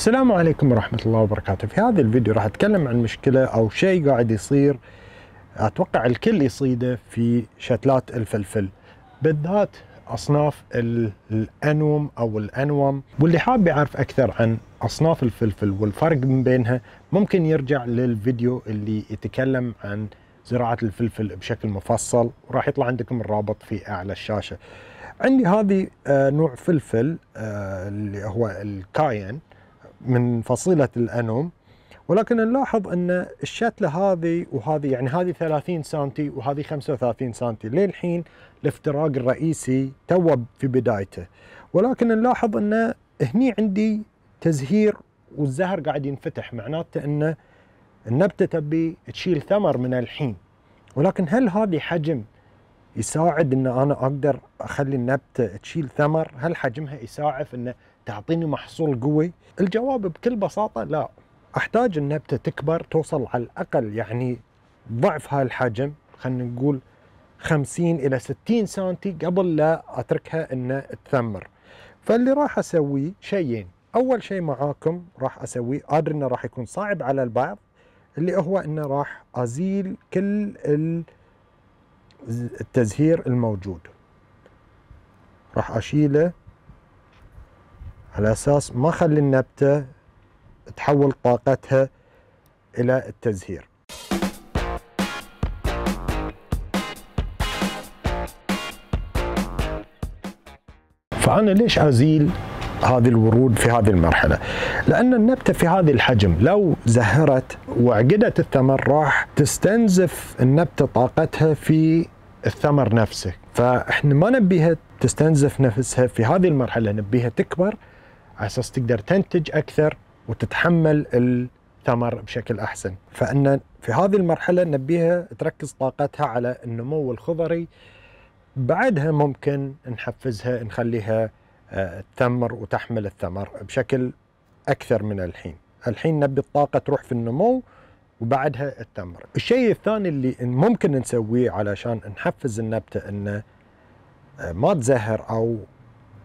السلام عليكم ورحمة الله وبركاته في هذا الفيديو راح أتكلم عن مشكلة أو شيء قاعد يصير أتوقع الكل يصيده في شتلات الفلفل بالذات أصناف الأنوم أو الأنوم واللي حاب يعرف أكثر عن أصناف الفلفل والفرق من بينها ممكن يرجع للفيديو اللي يتكلم عن زراعة الفلفل بشكل مفصل وراح يطلع عندكم الرابط في أعلى الشاشة عندي هذه آه، نوع فلفل آه، اللي هو الكاين من فصيلة الأنوم ولكن نلاحظ أن الشتلة هذه وهذه يعني هذه 30 سنتي وهذه 35 سنتي للحين الافتراق الرئيسي تو في بدايته ولكن نلاحظ أن هني عندي تزهير والزهر قاعد ينفتح معناته أن النبتة تبي تشيل ثمر من الحين ولكن هل هذه حجم يساعد ان انا اقدر اخلي النبته تشيل ثمر هل حجمها يساعد انه تعطيني محصول قوي الجواب بكل بساطة لا أحتاج النبتة تكبر توصل على الأقل يعني ضعف الحجم خلينا نقول 50 إلى 60 سنتي قبل لا أتركها أن تثمر فاللي راح أسويه شيئين أول شيء معاكم راح أسويه أدري أنه راح يكون صعب على البعض اللي هو أنه راح أزيل كل التزهير الموجود راح أشيله على اساس ما خلي النبته تحول طاقتها الى التزهير فانا ليش ازيل هذه الورود في هذه المرحله لان النبته في هذا الحجم لو زهرت وعقدت الثمر راح تستنزف النبته طاقتها في الثمر نفسه فاحنا ما نبيها تستنزف نفسها في هذه المرحله نبيها تكبر على اساس تقدر تنتج اكثر وتتحمل الثمر بشكل احسن، فان في هذه المرحله نبيها تركز طاقتها على النمو الخضري بعدها ممكن نحفزها نخليها آه، تثمر وتحمل الثمر بشكل اكثر من الحين، الحين نبي الطاقه تروح في النمو وبعدها التمر. الشيء الثاني اللي ممكن نسويه علشان نحفز النبته انه آه، ما تزهر او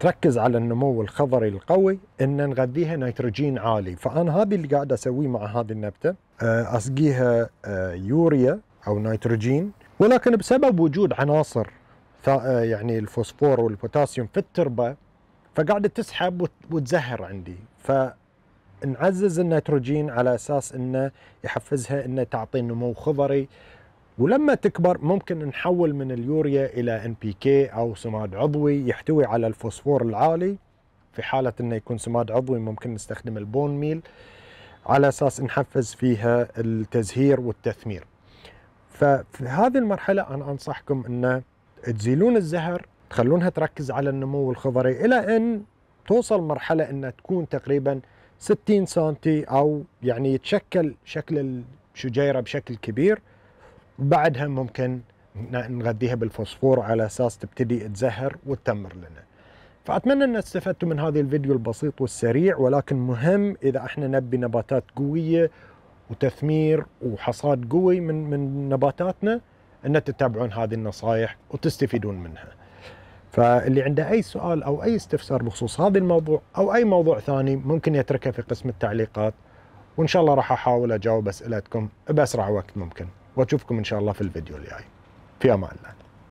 تركز على النمو الخضري القوي ان نغذيها نيتروجين عالي فانا هذا اللي قاعد اسويه مع هذه النبته آه، اسقيها آه، يوريا او نيتروجين ولكن بسبب وجود عناصر آه، يعني الفوسفور والبوتاسيوم في التربه فقاعده تسحب وتزهر عندي فنعزز النيتروجين على اساس انه يحفزها انه تعطي نمو خضري ولما تكبر ممكن نحول من اليوريا إلى ان بي كي أو سماد عضوي يحتوي على الفوسفور العالي في حالة أنه يكون سماد عضوي ممكن نستخدم البون ميل على أساس نحفز فيها التزهير والتثمير ففي هذه المرحلة أنا أنصحكم أن تزيلون الزهر تخلونها تركز على النمو الخضري إلى أن توصل مرحلة انها تكون تقريبا 60 سم أو يعني يتشكل شكل الشجيرة بشكل كبير بعدها ممكن نغذيها بالفوسفور على اساس تبتدي تزهر وتتمر لنا فاتمنى ان استفدتوا من هذا الفيديو البسيط والسريع ولكن مهم اذا احنا نبي نباتات قويه وتثمير وحصاد قوي من من نباتاتنا ان تتابعون هذه النصائح وتستفيدون منها. فاللي عنده اي سؤال او اي استفسار بخصوص هذا الموضوع او اي موضوع ثاني ممكن يتركه في قسم التعليقات وان شاء الله راح احاول اجاوب اسئلتكم باسرع وقت ممكن. واشوفكم ان شاء الله في الفيديو الجاي في امان الله